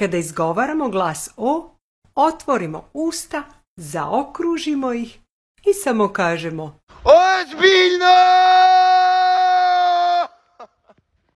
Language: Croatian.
Kada izgovaramo glas O, otvorimo usta, zaokružimo ih i samo kažemo Ozbiljno!